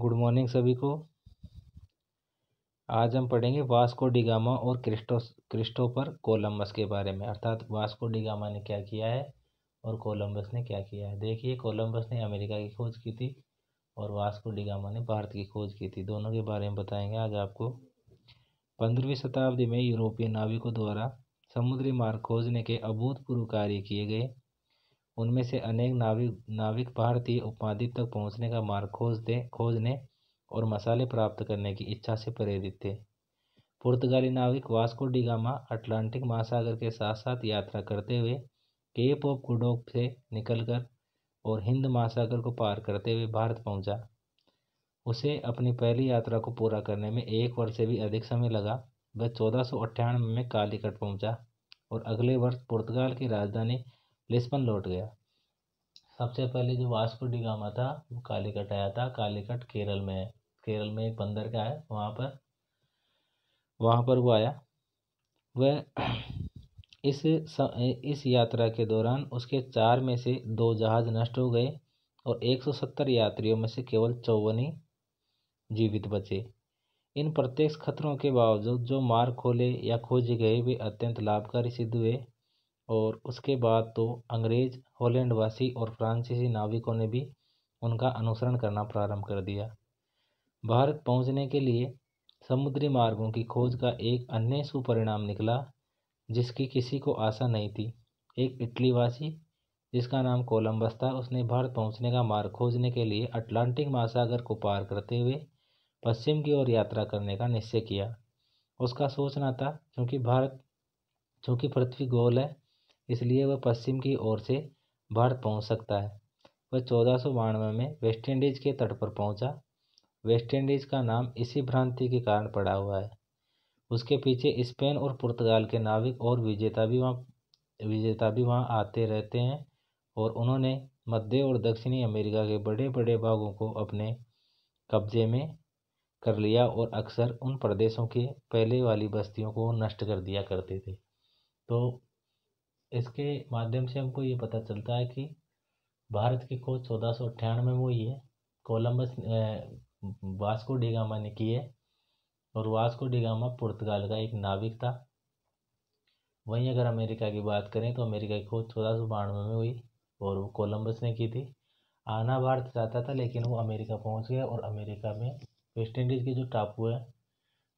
good morning सभी को आज हम पढ़ेंगे वास्को डिगामा और क्रिस्टो क्रिस्टोफर कोलंबस के बारे में अर्थात वास्को डिगामा ने क्या किया है और कोलंबस ने क्या किया है देखिए कोलंबस ने अमेरिका की खोज की थी और वास्को डिगामा ने भारत की खोज की थी दोनों के बारे में बताएंगे आज आपको पंद्रहवीं शताब्दी में यूरोपीय नाविकों द्वारा समुद्री मार्ग खोजने के अभूतपूर्व कार्य किए गए उनमें से अनेक नाविक नाविक भारतीय उपमहाद्वीप तक पहुंचने का मार्ग खोज दे खोजने और मसाले प्राप्त करने की इच्छा से प्रेरित थे पुर्तगाली नाविक वास्को डिगामा अटलांटिक महासागर के साथ साथ यात्रा करते हुए केप ऑफ गुडोक से निकलकर और हिंद महासागर को पार करते हुए भारत पहुंचा उसे अपनी पहली यात्रा को पूरा करने में एक वर्ष से भी अधिक समय लगा वह चौदह में कालीकट पहुंचा और अगले वर्ष पुर्तगाल की राजधानी लिस्बन लौट गया सबसे पहले जो वास्को डिगामा था वो कालीकट आया था कालीकट केरल में है केरल में एक बंदर का है वहाँ पर वहाँ पर वो आया वह इस इस यात्रा के दौरान उसके चार में से दो जहाज नष्ट हो गए और 170 यात्रियों में से केवल चौवन ही जीवित बचे इन प्रत्यक्ष खतरों के बावजूद जो मार्ग खोले या खोजे गए वे अत्यंत लाभकारी सिद्ध हुए और उसके बाद तो अंग्रेज हॉलैंडवासी और फ्रांसीसी नाविकों ने भी उनका अनुसरण करना प्रारंभ कर दिया भारत पहुँचने के लिए समुद्री मार्गों की खोज का एक अन्य सुपरिणाम निकला जिसकी किसी को आशा नहीं थी एक इटलीवासी जिसका नाम कोलंबस था उसने भारत पहुंचने का मार्ग खोजने के लिए अटलांटिक महासागर को पार करते हुए पश्चिम की ओर यात्रा करने का निश्चय किया उसका सोचना था क्योंकि भारत चूँकि पृथ्वी गोल है इसलिए वह पश्चिम की ओर से भारत पहुँच सकता है वह चौदह सौ बानवे में वेस्टइंडीज़ के तट पर पहुँचा वेस्टइंडीज़ का नाम इसी भ्रांति के कारण पड़ा हुआ है उसके पीछे स्पेन और पुर्तगाल के नाविक और विजेता भी वहाँ विजेता भी वहाँ आते रहते हैं और उन्होंने मध्य और दक्षिणी अमेरिका के बड़े बड़े भागों को अपने कब्जे में कर लिया और अक्सर उन प्रदेशों के पहले वाली बस्तियों को नष्ट कर दिया करते थे तो इसके माध्यम से हमको ये पता चलता है कि भारत की खोज चौदह सौ अट्ठानवे में हुई है कोलंबस वास्को डिगामा ने की है और वास्को डिगामा पुर्तगाल का एक नाविक था वहीं अगर अमेरिका की बात करें तो अमेरिका की खोज चौदह सौ बानवे में हुई और वो कोलम्बस ने की थी आना भारत चाहता था लेकिन वो अमेरिका पहुंच गया और अमेरिका में वेस्ट इंडीज़ के जो टापू है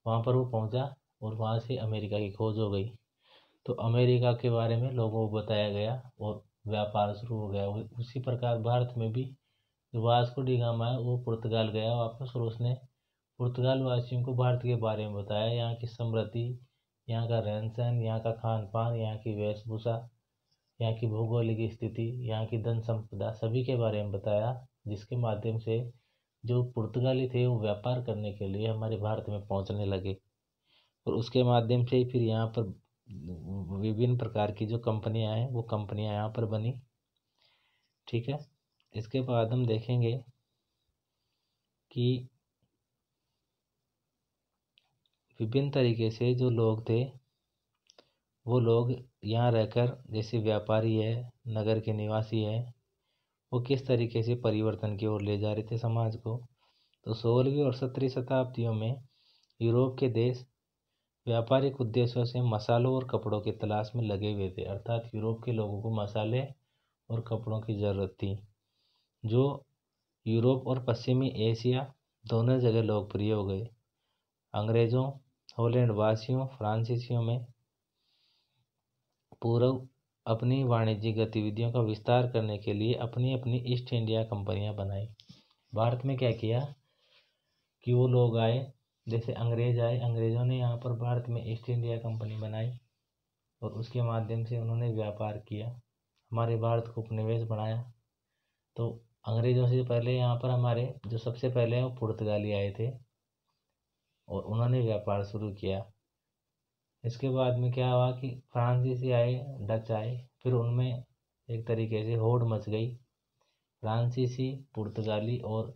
वहाँ पर वो पहुँचा और वहाँ से अमेरिका की खोज हो गई तो अमेरिका के बारे में लोगों को बताया गया और व्यापार शुरू हो गया उसी प्रकार भारत में भी जो वास्को डी गामा है वो पुर्तगाल गया वापस और उसने पुर्तगाल वासियों को भारत के बारे में बताया यहाँ की समृद्धि यहाँ का रहन सहन यहाँ का खान पान यहाँ की वेशभूषा यहाँ की भौगोलिक स्थिति यहाँ की धन संपदा सभी के बारे में बताया जिसके माध्यम से जो पुर्तगाली थे वो व्यापार करने के लिए हमारे भारत में पहुँचने लगे और उसके माध्यम से फिर यहाँ पर विभिन्न प्रकार की जो कंपनियां हैं वो कंपनियां यहाँ पर बनी ठीक है इसके बाद हम देखेंगे कि विभिन्न तरीके से जो लोग थे वो लोग यहाँ रहकर जैसे व्यापारी है नगर के निवासी है वो किस तरीके से परिवर्तन की ओर ले जा रहे थे समाज को तो सोलहवीं और सत्रहवीं शताब्दियों में यूरोप के देश व्यापारिक उद्देश्यों से मसालों और कपड़ों की तलाश में लगे हुए थे अर्थात यूरोप के लोगों को मसाले और कपड़ों की ज़रूरत थी जो यूरोप और पश्चिमी एशिया दोनों जगह लोकप्रिय हो गए अंग्रेज़ों हॉलैंड वासियों फ्रांसीसियों में पूर्व अपनी वाणिज्यिक गतिविधियों का विस्तार करने के लिए अपनी अपनी ईस्ट इंडिया कंपनियां बनाई भारत में क्या किया कि वो लोग आए जैसे अंग्रेज़ आए अंग्रेज़ों ने यहाँ पर भारत में ईस्ट इंडिया कंपनी बनाई और उसके माध्यम से उन्होंने व्यापार किया हमारे भारत को उपनिवेश बनाया तो अंग्रेज़ों से पहले यहाँ पर हमारे जो सबसे पहले हैं वो पुर्तगाली आए थे और उन्होंने व्यापार शुरू किया इसके बाद में क्या हुआ कि फ्रांसीसी आए डच आए फिर उनमें एक तरीके से होड़ मच गई फ्रांसीसी पुर्तगाली और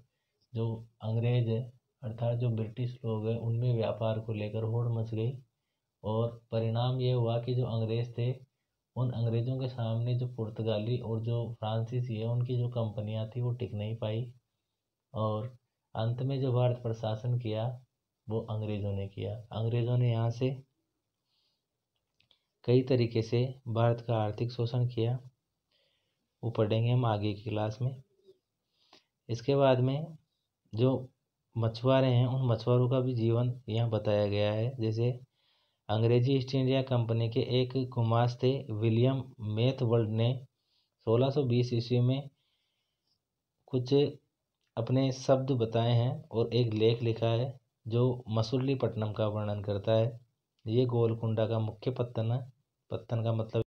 जो अंग्रेज है अर्थात जो ब्रिटिश लोग हैं उनमें व्यापार को लेकर होड़ मच गई और परिणाम ये हुआ कि जो अंग्रेज़ थे उन अंग्रेज़ों के सामने जो पुर्तगाली और जो फ्रांसीसी है उनकी जो कंपनियाँ थी वो टिक नहीं पाई और अंत में जो भारत प्रशासन किया वो अंग्रेज़ों ने किया अंग्रेज़ों ने यहाँ से कई तरीके से भारत का आर्थिक शोषण किया वो पढ़ेंगे हम आगे की क्लास में इसके बाद में जो मछुआरे हैं उन मछुआरों का भी जीवन यहाँ बताया गया है जैसे अंग्रेजी ईस्ट इंडिया कंपनी के एक थे विलियम मेथवर्ल्ड ने सोलह सौ बीस ईस्वी में कुछ अपने शब्द बताए हैं और एक लेख लिखा है जो मसुलिपट्टनम का वर्णन करता है ये गोलकुंडा का मुख्य पत्तन है पत्तन का मतलब